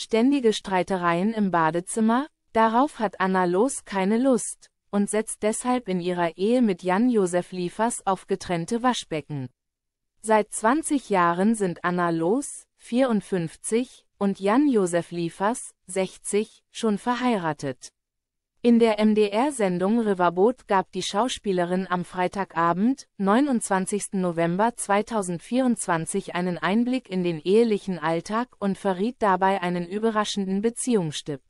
Ständige Streitereien im Badezimmer? Darauf hat Anna Los keine Lust und setzt deshalb in ihrer Ehe mit Jan-Josef Liefers auf getrennte Waschbecken. Seit 20 Jahren sind Anna Los, 54, und Jan-Josef Liefers, 60, schon verheiratet. In der MDR-Sendung Riverboat gab die Schauspielerin am Freitagabend, 29. November 2024 einen Einblick in den ehelichen Alltag und verriet dabei einen überraschenden Beziehungstipp.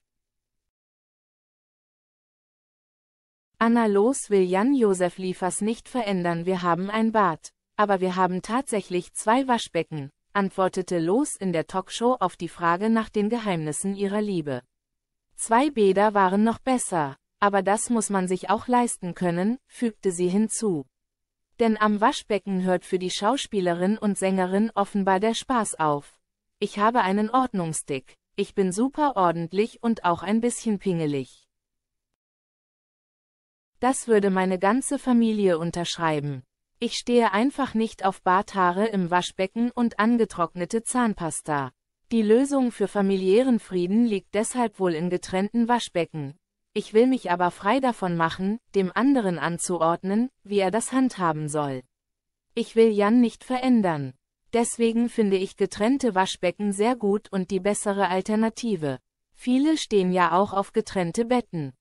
Anna Los will Jan-Josef Liefers nicht verändern, wir haben ein Bad, aber wir haben tatsächlich zwei Waschbecken, antwortete Los in der Talkshow auf die Frage nach den Geheimnissen ihrer Liebe. Zwei Bäder waren noch besser, aber das muss man sich auch leisten können, fügte sie hinzu. Denn am Waschbecken hört für die Schauspielerin und Sängerin offenbar der Spaß auf. Ich habe einen Ordnungsstick, ich bin super ordentlich und auch ein bisschen pingelig. Das würde meine ganze Familie unterschreiben. Ich stehe einfach nicht auf Barthaare im Waschbecken und angetrocknete Zahnpasta. Die Lösung für familiären Frieden liegt deshalb wohl in getrennten Waschbecken. Ich will mich aber frei davon machen, dem anderen anzuordnen, wie er das handhaben soll. Ich will Jan nicht verändern. Deswegen finde ich getrennte Waschbecken sehr gut und die bessere Alternative. Viele stehen ja auch auf getrennte Betten.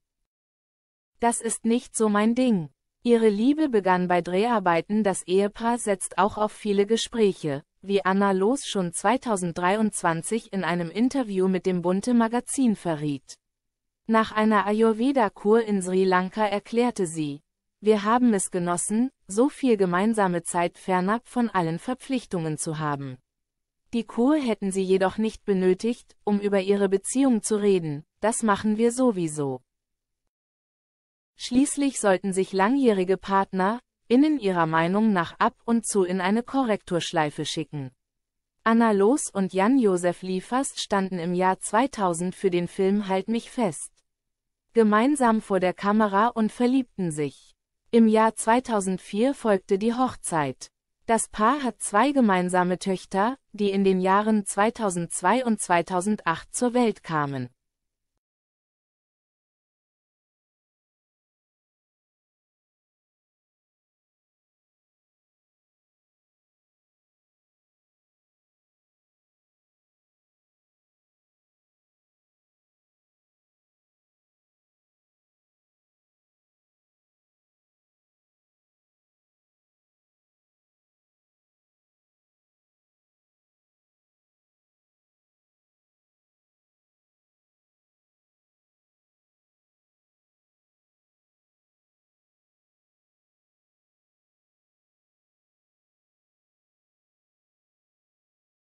Das ist nicht so mein Ding. Ihre Liebe begann bei Dreharbeiten, das Ehepaar setzt auch auf viele Gespräche, wie Anna Loos schon 2023 in einem Interview mit dem Bunte Magazin verriet. Nach einer Ayurveda-Kur in Sri Lanka erklärte sie, wir haben es genossen, so viel gemeinsame Zeit fernab von allen Verpflichtungen zu haben. Die Kur hätten sie jedoch nicht benötigt, um über ihre Beziehung zu reden, das machen wir sowieso. Schließlich sollten sich langjährige Partner, innen ihrer Meinung nach ab und zu in eine Korrekturschleife schicken. Anna Loos und Jan-Josef Liefers standen im Jahr 2000 für den Film Halt mich fest. Gemeinsam vor der Kamera und verliebten sich. Im Jahr 2004 folgte die Hochzeit. Das Paar hat zwei gemeinsame Töchter, die in den Jahren 2002 und 2008 zur Welt kamen.